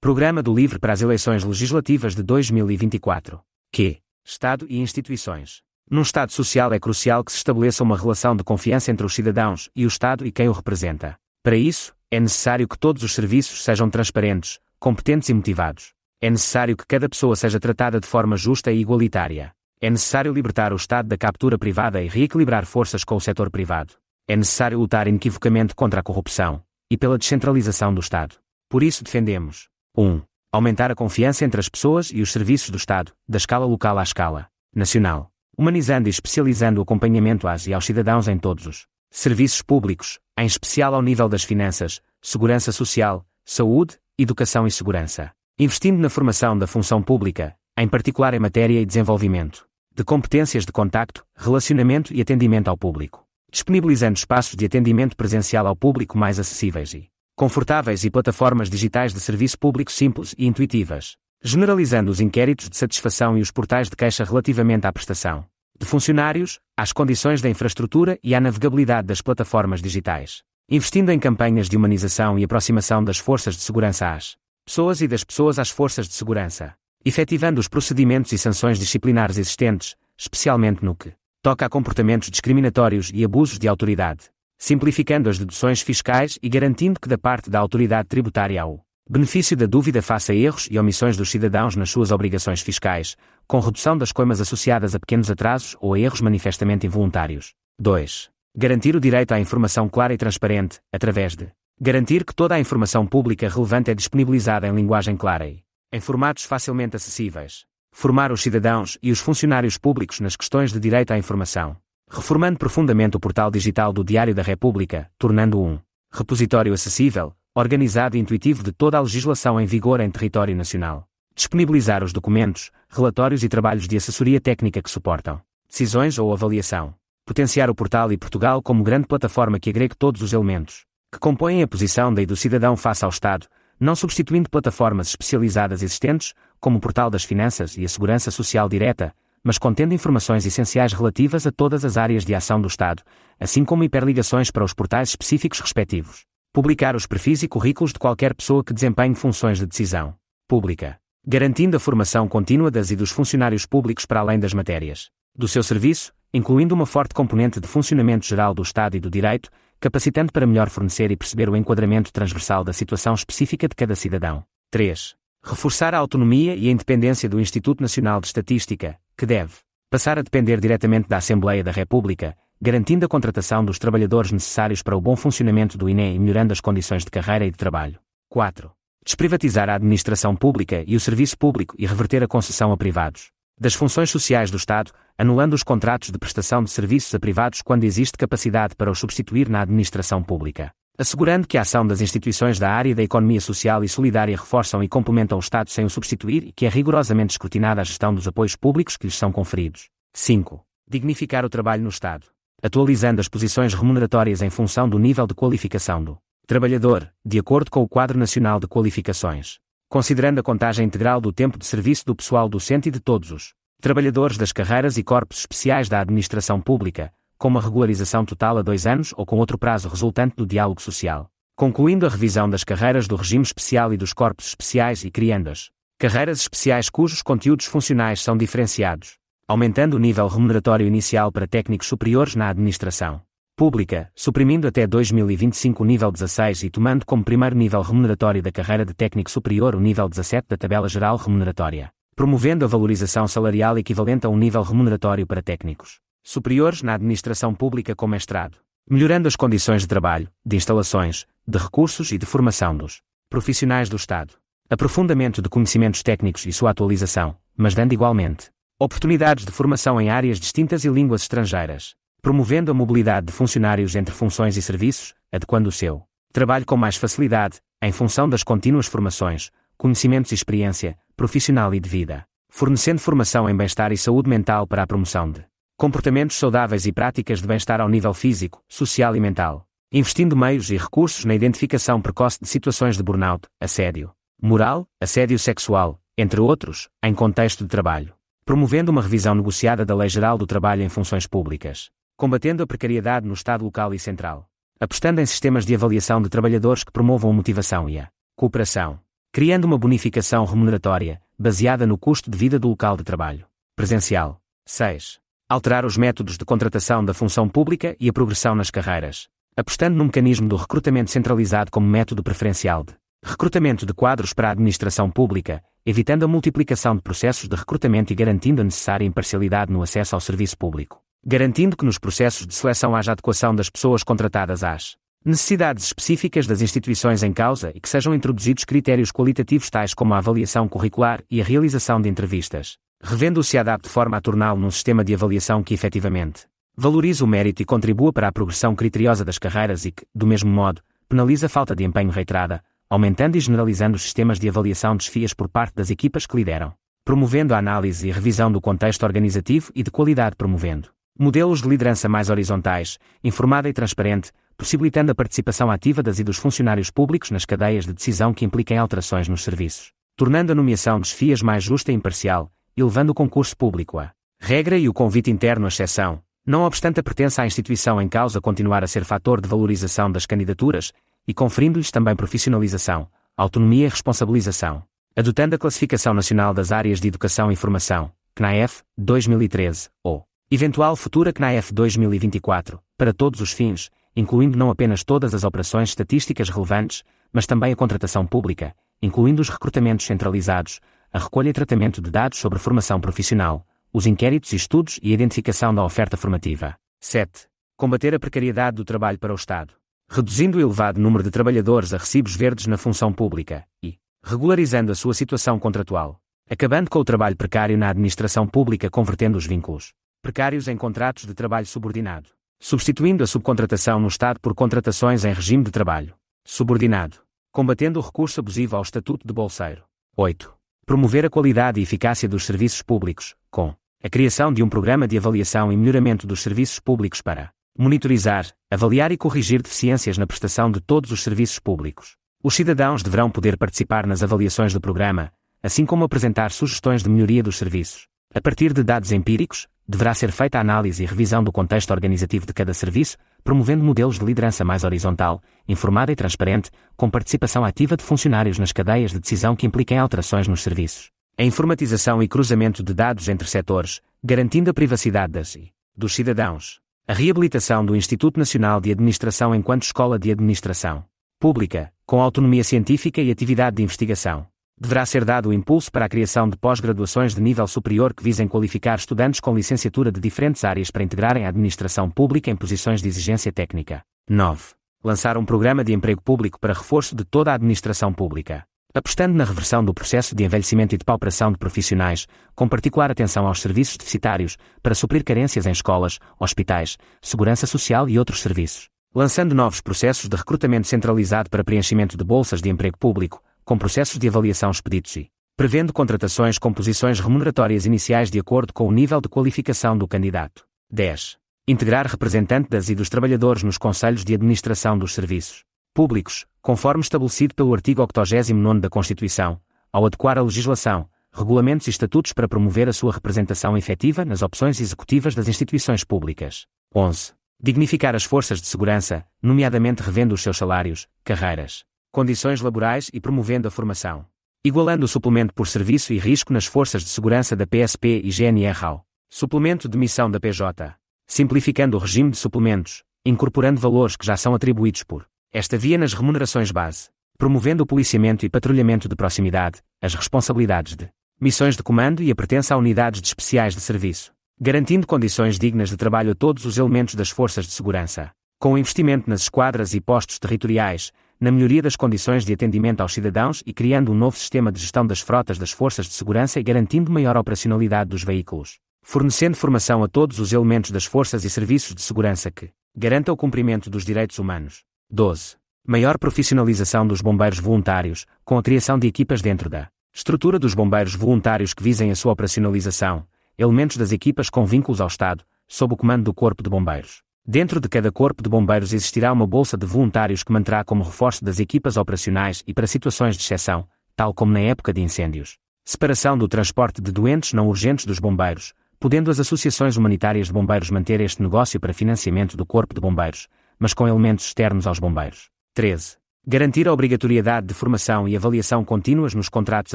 Programa do LIVRE para as eleições legislativas de 2024. Que Estado e instituições. Num Estado social é crucial que se estabeleça uma relação de confiança entre os cidadãos e o Estado e quem o representa. Para isso, é necessário que todos os serviços sejam transparentes, competentes e motivados. É necessário que cada pessoa seja tratada de forma justa e igualitária. É necessário libertar o Estado da captura privada e reequilibrar forças com o setor privado. É necessário lutar inequivocamente contra a corrupção e pela descentralização do Estado. Por isso defendemos 1. Aumentar a confiança entre as pessoas e os serviços do Estado, da escala local à escala nacional, humanizando e especializando o acompanhamento às e aos cidadãos em todos os serviços públicos, em especial ao nível das finanças, segurança social, saúde, educação e segurança, investindo na formação da função pública, em particular em matéria e desenvolvimento de competências de contacto, relacionamento e atendimento ao público, disponibilizando espaços de atendimento presencial ao público mais acessíveis e confortáveis e plataformas digitais de serviço público simples e intuitivas, generalizando os inquéritos de satisfação e os portais de queixa relativamente à prestação de funcionários, às condições da infraestrutura e à navegabilidade das plataformas digitais, investindo em campanhas de humanização e aproximação das forças de segurança às pessoas e das pessoas às forças de segurança, efetivando os procedimentos e sanções disciplinares existentes, especialmente no que toca a comportamentos discriminatórios e abusos de autoridade simplificando as deduções fiscais e garantindo que da parte da autoridade tributária o benefício da dúvida faça erros e omissões dos cidadãos nas suas obrigações fiscais, com redução das coimas associadas a pequenos atrasos ou a erros manifestamente involuntários. 2. Garantir o direito à informação clara e transparente, através de garantir que toda a informação pública relevante é disponibilizada em linguagem clara e em formatos facilmente acessíveis. Formar os cidadãos e os funcionários públicos nas questões de direito à informação reformando profundamente o portal digital do Diário da República, tornando-o um repositório acessível, organizado e intuitivo de toda a legislação em vigor em território nacional. Disponibilizar os documentos, relatórios e trabalhos de assessoria técnica que suportam decisões ou avaliação. Potenciar o portal e Portugal como grande plataforma que agregue todos os elementos que compõem a posição da e do cidadão face ao Estado, não substituindo plataformas especializadas existentes, como o Portal das Finanças e a Segurança Social Direta, mas contendo informações essenciais relativas a todas as áreas de ação do Estado, assim como hiperligações para os portais específicos respectivos. Publicar os perfis e currículos de qualquer pessoa que desempenhe funções de decisão pública, garantindo a formação contínua das e dos funcionários públicos para além das matérias do seu serviço, incluindo uma forte componente de funcionamento geral do Estado e do direito, capacitando para melhor fornecer e perceber o enquadramento transversal da situação específica de cada cidadão. 3. Reforçar a autonomia e a independência do Instituto Nacional de Estatística, que deve passar a depender diretamente da Assembleia da República, garantindo a contratação dos trabalhadores necessários para o bom funcionamento do INE e melhorando as condições de carreira e de trabalho. 4. Desprivatizar a administração pública e o serviço público e reverter a concessão a privados das funções sociais do Estado, anulando os contratos de prestação de serviços a privados quando existe capacidade para os substituir na administração pública assegurando que a ação das instituições da área da economia social e solidária reforçam e complementam o Estado sem o substituir e que é rigorosamente escrutinada a gestão dos apoios públicos que lhes são conferidos. 5. Dignificar o trabalho no Estado, atualizando as posições remuneratórias em função do nível de qualificação do trabalhador, de acordo com o Quadro Nacional de Qualificações, considerando a contagem integral do tempo de serviço do pessoal docente e de todos os trabalhadores das carreiras e corpos especiais da administração pública, com uma regularização total a dois anos ou com outro prazo resultante do diálogo social, concluindo a revisão das carreiras do regime especial e dos corpos especiais e criando-as carreiras especiais cujos conteúdos funcionais são diferenciados, aumentando o nível remuneratório inicial para técnicos superiores na administração pública, suprimindo até 2025 o nível 16 e tomando como primeiro nível remuneratório da carreira de técnico superior o nível 17 da tabela geral remuneratória, promovendo a valorização salarial equivalente a um nível remuneratório para técnicos superiores na administração pública com mestrado, melhorando as condições de trabalho, de instalações, de recursos e de formação dos profissionais do Estado. Aprofundamento de conhecimentos técnicos e sua atualização, mas dando igualmente oportunidades de formação em áreas distintas e línguas estrangeiras, promovendo a mobilidade de funcionários entre funções e serviços, adequando o seu trabalho com mais facilidade, em função das contínuas formações, conhecimentos e experiência, profissional e de vida, fornecendo formação em bem-estar e saúde mental para a promoção de comportamentos saudáveis e práticas de bem-estar ao nível físico, social e mental, investindo meios e recursos na identificação precoce de situações de burnout, assédio moral, assédio sexual, entre outros, em contexto de trabalho, promovendo uma revisão negociada da Lei Geral do Trabalho em funções públicas, combatendo a precariedade no Estado local e central, apostando em sistemas de avaliação de trabalhadores que promovam a motivação e a cooperação, criando uma bonificação remuneratória, baseada no custo de vida do local de trabalho. Presencial. 6 alterar os métodos de contratação da função pública e a progressão nas carreiras, apostando no mecanismo do recrutamento centralizado como método preferencial de recrutamento de quadros para a administração pública, evitando a multiplicação de processos de recrutamento e garantindo a necessária imparcialidade no acesso ao serviço público, garantindo que nos processos de seleção haja adequação das pessoas contratadas às necessidades específicas das instituições em causa e que sejam introduzidos critérios qualitativos tais como a avaliação curricular e a realização de entrevistas revendo-o se adapte de forma a torná-lo num sistema de avaliação que efetivamente valorize o mérito e contribua para a progressão criteriosa das carreiras e que, do mesmo modo, penaliza a falta de empenho reiterada, aumentando e generalizando os sistemas de avaliação de desfias por parte das equipas que lideram, promovendo a análise e revisão do contexto organizativo e de qualidade promovendo modelos de liderança mais horizontais, informada e transparente, possibilitando a participação ativa das e dos funcionários públicos nas cadeias de decisão que impliquem alterações nos serviços, tornando a nomeação de desfias mais justa e imparcial, elevando o concurso público a regra e o convite interno à exceção, não obstante a pertença à instituição em causa continuar a ser fator de valorização das candidaturas e conferindo-lhes também profissionalização, autonomia e responsabilização, adotando a Classificação Nacional das Áreas de Educação e Formação, CNAEF 2013, ou eventual futura CNAEF 2024, para todos os fins, incluindo não apenas todas as operações estatísticas relevantes, mas também a contratação pública, incluindo os recrutamentos centralizados, a recolha e tratamento de dados sobre formação profissional, os inquéritos e estudos e a identificação da oferta formativa. 7. Combater a precariedade do trabalho para o Estado, reduzindo o elevado número de trabalhadores a recibos verdes na função pública e regularizando a sua situação contratual, acabando com o trabalho precário na administração pública, convertendo os vínculos precários em contratos de trabalho subordinado, substituindo a subcontratação no Estado por contratações em regime de trabalho subordinado, combatendo o recurso abusivo ao Estatuto de Bolseiro. 8 promover a qualidade e eficácia dos serviços públicos, com a criação de um programa de avaliação e melhoramento dos serviços públicos para monitorizar, avaliar e corrigir deficiências na prestação de todos os serviços públicos. Os cidadãos deverão poder participar nas avaliações do programa, assim como apresentar sugestões de melhoria dos serviços. A partir de dados empíricos, deverá ser feita a análise e revisão do contexto organizativo de cada serviço, promovendo modelos de liderança mais horizontal, informada e transparente, com participação ativa de funcionários nas cadeias de decisão que impliquem alterações nos serviços. A informatização e cruzamento de dados entre setores, garantindo a privacidade das e dos cidadãos. A reabilitação do Instituto Nacional de Administração enquanto escola de administração pública, com autonomia científica e atividade de investigação deverá ser dado o impulso para a criação de pós-graduações de nível superior que visem qualificar estudantes com licenciatura de diferentes áreas para integrarem a administração pública em posições de exigência técnica. 9. Lançar um programa de emprego público para reforço de toda a administração pública, apostando na reversão do processo de envelhecimento e de pauperação de profissionais, com particular atenção aos serviços deficitários, para suprir carências em escolas, hospitais, segurança social e outros serviços lançando novos processos de recrutamento centralizado para preenchimento de bolsas de emprego público, com processos de avaliação expeditos e prevendo contratações com posições remuneratórias iniciais de acordo com o nível de qualificação do candidato. 10. Integrar representantes das e dos trabalhadores nos conselhos de administração dos serviços públicos, conforme estabelecido pelo artigo 89 da Constituição, ao adequar a legislação, regulamentos e estatutos para promover a sua representação efetiva nas opções executivas das instituições públicas. 11. Dignificar as forças de segurança, nomeadamente revendo os seus salários, carreiras condições laborais e promovendo a formação. Igualando o suplemento por serviço e risco nas forças de segurança da PSP e gnr Suplemento de missão da PJ. Simplificando o regime de suplementos, incorporando valores que já são atribuídos por esta via nas remunerações base, promovendo o policiamento e patrulhamento de proximidade, as responsabilidades de missões de comando e a pertença a unidades de especiais de serviço, garantindo condições dignas de trabalho a todos os elementos das forças de segurança, com investimento nas esquadras e postos territoriais, na melhoria das condições de atendimento aos cidadãos e criando um novo sistema de gestão das frotas das forças de segurança e garantindo maior operacionalidade dos veículos, fornecendo formação a todos os elementos das forças e serviços de segurança que garanta o cumprimento dos direitos humanos. 12. Maior profissionalização dos bombeiros voluntários, com a criação de equipas dentro da estrutura dos bombeiros voluntários que visem a sua operacionalização, elementos das equipas com vínculos ao Estado, sob o comando do Corpo de Bombeiros. Dentro de cada corpo de bombeiros existirá uma bolsa de voluntários que manterá como reforço das equipas operacionais e para situações de exceção, tal como na época de incêndios. Separação do transporte de doentes não urgentes dos bombeiros, podendo as associações humanitárias de bombeiros manter este negócio para financiamento do corpo de bombeiros, mas com elementos externos aos bombeiros. 13. Garantir a obrigatoriedade de formação e avaliação contínuas nos contratos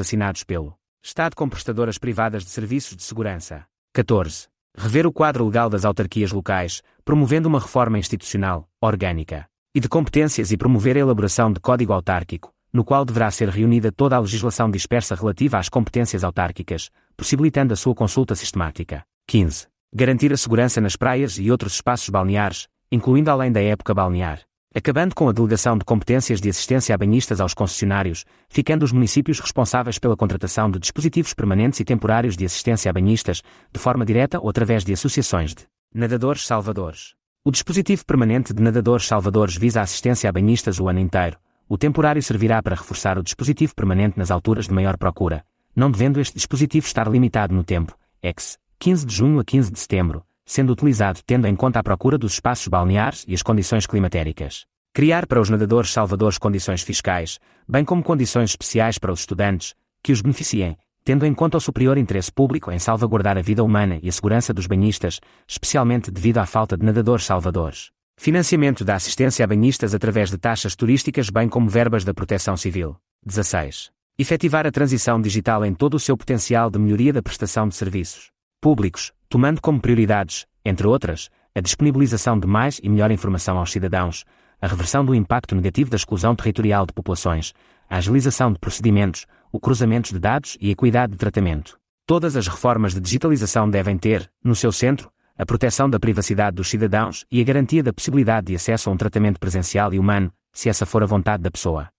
assinados pelo Estado com prestadoras privadas de serviços de segurança. 14 rever o quadro legal das autarquias locais, promovendo uma reforma institucional, orgânica, e de competências e promover a elaboração de código autárquico, no qual deverá ser reunida toda a legislação dispersa relativa às competências autárquicas, possibilitando a sua consulta sistemática. 15. Garantir a segurança nas praias e outros espaços balneares, incluindo além da época balnear, acabando com a delegação de competências de assistência a banhistas aos concessionários, ficando os municípios responsáveis pela contratação de dispositivos permanentes e temporários de assistência a banhistas, de forma direta ou através de associações de nadadores salvadores. O dispositivo permanente de nadadores salvadores visa a assistência a banhistas o ano inteiro. O temporário servirá para reforçar o dispositivo permanente nas alturas de maior procura, não devendo este dispositivo estar limitado no tempo, ex 15 de junho a 15 de setembro, sendo utilizado tendo em conta a procura dos espaços balneares e as condições climatéricas. Criar para os nadadores salvadores condições fiscais, bem como condições especiais para os estudantes, que os beneficiem, tendo em conta o superior interesse público em salvaguardar a vida humana e a segurança dos banhistas, especialmente devido à falta de nadadores salvadores. Financiamento da assistência a banhistas através de taxas turísticas, bem como verbas da proteção civil. 16. Efetivar a transição digital em todo o seu potencial de melhoria da prestação de serviços públicos, tomando como prioridades, entre outras, a disponibilização de mais e melhor informação aos cidadãos, a reversão do impacto negativo da exclusão territorial de populações, a agilização de procedimentos, o cruzamento de dados e a equidade de tratamento. Todas as reformas de digitalização devem ter, no seu centro, a proteção da privacidade dos cidadãos e a garantia da possibilidade de acesso a um tratamento presencial e humano, se essa for a vontade da pessoa.